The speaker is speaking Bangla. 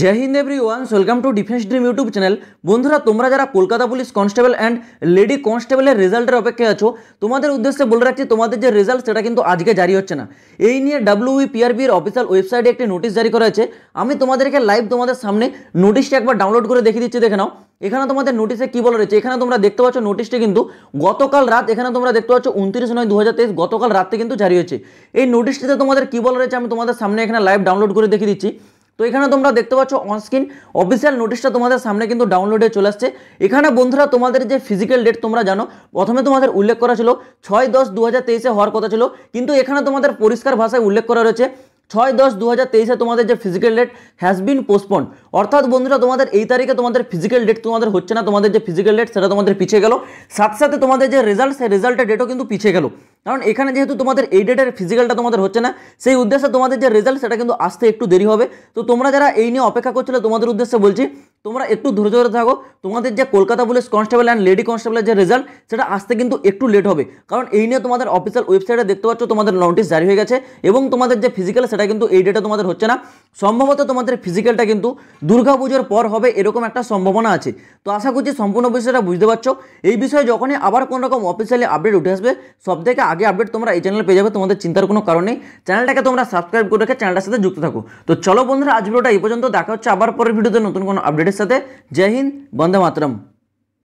Joy Hind everyone welcome to defence dream YouTube channel বন্ধুরা তোমরা যারা Kolkata police constable and lady কনস্টেবলের রেজাল্টের অপেক্ষায় আছো তোমাদের উদ্দেশ্যে বলে রাখছি তোমাদের যে রেজাল্ট সেটা কিন্তু আজকে জারি হচ্ছে না এই নিয়ে ডাব্লিউবি পিআরবির অফিসিয়াল ওয়েবসাইটে একটি নোটিশ জারি করা হয়েছে আমি তোমাদেরকে লাইভ তোমাদের সামনে নোটিশটা একবার ডাউনলোড করে দেখিয়ে দিচ্ছি দেখে নাও এখানে তোমাদের নোটিশে কি বলা রয়েছে এখানে তোমরা দেখতে পাচ্ছ নোটিশটি কিন্তু গতকাল রাত এখানে তোমরা দেখতে পাচ্ছ উনত্রিশ নয় দু হাজার তেইশ গতকাল রাতে কিন্তু জারি হয়েছে এই নোটিশটিতে তোমাদের কি বলা রয়েছে আমি তোমাদের সামনে এখানে লাইভ ডাউনলোড করে দেখিয়ে দিচ্ছি তো এখানে তোমরা দেখতে পাচ্ছ অনস্ক্রিন অফিসিয়াল নোটিশটা তোমাদের সামনে কিন্তু ডাউনলোডে চলে আসছে এখানে বন্ধুরা তোমাদের যে ফিজিক্যাল ডেট তোমরা জানো প্রথমে তোমাদের উল্লেখ করা ছিল ছয় দশ দু হাজার তেইশে হওয়ার কথা ছিল কিন্তু এখানে তোমাদের পরিষ্কার ভাষায় উল্লেখ করা রয়েছে ছয় দশ দু হাজার তেইশে তোমাদের যে physical date has been postpone অর্থাৎ বন্ধুরা তোমাদের এই তারিখে তোমাদের ফিজিক্যাল ডেট তোমাদের হচ্ছে না তোমাদের যে ফিজিক্যাল ডেট সেটা তোমাদের পিছিয়ে গেল সাথে সাথে তোমাদের যে রেজাল্ট সেই রেজাল্টের ডেটও কিন্তু পিছিয়ে গেল কারণ এখানে যেহেতু তোমাদের এই ডেটের ফিজিক্যালটা তোমাদের হচ্ছে না সেই উদ্দেশ্যে তোমাদের যে রেজাল্ট সেটা কিন্তু আসতে একটু দেরি হবে তো তোমরা যারা এই নিয়ে অপেক্ষা করছিলে তোমাদের উদ্দেশ্যে বলছি তোমরা একটু ধৈর্য ধরে থাকো তোমাদের যে Kolkata police constable and lady কনস্টেবলের যে রেজাল্ট সেটা আসতে কিন্তু একটু লেট হবে কারণ এই নিয়ে তোমাদের অফিসিয়াল ওয়েবসাইটে দেখতে পাচ্ছ তোমাদের নোটিশ জারি হয়ে গেছে এবং তোমাদের যে ফিজিক্যাল সেটা কিন্তু এই ডেটে তোমাদের হচ্ছে না সম্ভবত তোমাদের ফিজিক্যালটা কিন্তু দুর্গাপুজোর পর হবে এরকম একটা সম্ভাবনা আছে তো আশা করছি সম্পূর্ণ বিষয়টা বুঝতে পারছো এই বিষয়ে যখনই আবার কোনোরকম অফিসিয়ালি আপডেট উঠে আসবে সব থেকে আগে আপডেট তোমরা এই চ্যানেলে পেয়ে যাবে তোমাদের চিন্তার কোনো কারণ নেই চ্যানেলটাকে তোমরা সাবস্ক্রাইব করে রেখে চ্যানেলটার সাথে যুক্ত থাকো তো চলো বন্ধুরা আজ ভিডিওটা এই পর্যন্ত দেখা হচ্ছে আবার পরের ভিডিওতে নতুন কোনো আপডেটের সাথে জয় হিন্দ বন্দে মাতরম